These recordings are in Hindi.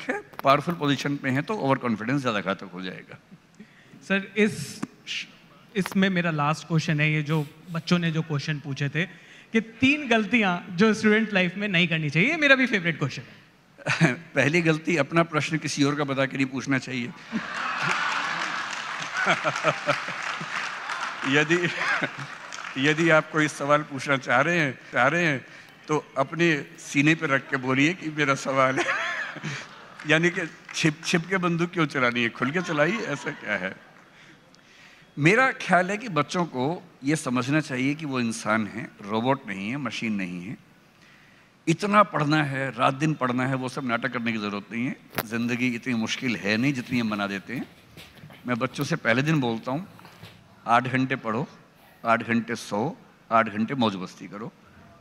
है पावरफुल पोजीशन पे हैं तो ओवर कॉन्फिडेंस ज़्यादा घातक हो जाएगा सर इस इसमें मेरा लास्ट क्वेश्चन है ये जो बच्चों ने जो क्वेश्चन पूछे थे कि तीन गलतियां जो स्टूडेंट लाइफ में नहीं करनी चाहिए मेरा भी फेवरेट क्वेश्चन है पहली गलती अपना प्रश्न किसी और का बता के नहीं पूछना चाहिए यदि यदि आप कोई सवाल पूछना चाह रहे हैं चाह रहे हैं तो अपने सीने पर रख के बोलिए कि मेरा सवाल है यानी कि छिप छिप के बंदूक क्यों चलानी है खुल के चलाई ऐसा क्या है मेरा ख्याल है कि बच्चों को ये समझना चाहिए कि वो इंसान है रोबोट नहीं है मशीन नहीं है इतना पढ़ना है रात दिन पढ़ना है वो सब नाटक करने की ज़रूरत नहीं है ज़िंदगी इतनी मुश्किल है नहीं जितनी हम बना देते हैं मैं बच्चों से पहले दिन बोलता हूँ आठ घंटे पढ़ो आठ घंटे सो आठ घंटे मौज मस्ती करो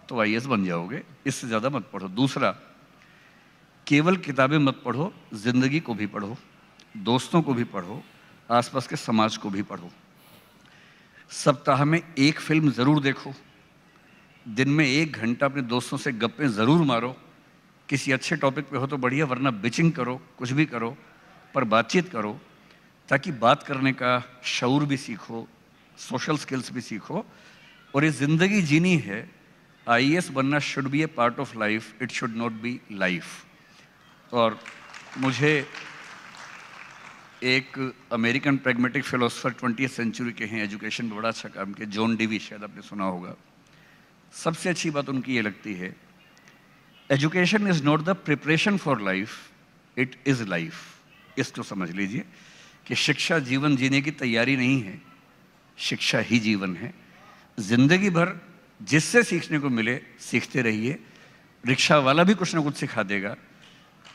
तो आई बन जाओगे इससे ज़्यादा मत पढ़ो दूसरा केवल किताबें मत पढ़ो ज़िंदगी को भी पढ़ो दोस्तों को भी पढ़ो आसपास के समाज को भी पढ़ो सप्ताह में एक फिल्म ज़रूर देखो दिन में एक घंटा अपने दोस्तों से गप्पे ज़रूर मारो किसी अच्छे टॉपिक पे हो तो बढ़िया वरना बिचिंग करो कुछ भी करो पर बातचीत करो ताकि बात करने का शौर भी सीखो सोशल स्किल्स भी सीखो और ये ज़िंदगी जीनी है आई बनना should be a part of life it should not be life और मुझे एक American pragmatic philosopher twenty century के हैं एजुकेशन में बड़ा अच्छा काम के जॉन डीवी शायद आपने सुना होगा सबसे अच्छी बात उनकी ये लगती है education is not the preparation for life it is life इसको समझ लीजिए कि शिक्षा जीवन जीने की तैयारी नहीं है शिक्षा ही जीवन है ज़िंदगी भर जिससे सीखने को मिले सीखते रहिए रिक्शा वाला भी कुछ ना कुछ सिखा देगा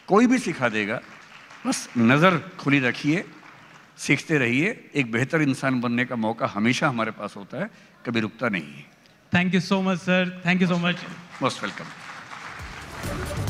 कोई भी सिखा देगा बस नज़र खुली रखिए सीखते रहिए एक बेहतर इंसान बनने का मौका हमेशा हमारे पास होता है कभी रुकता नहीं है thank you so much sir thank you so much most welcome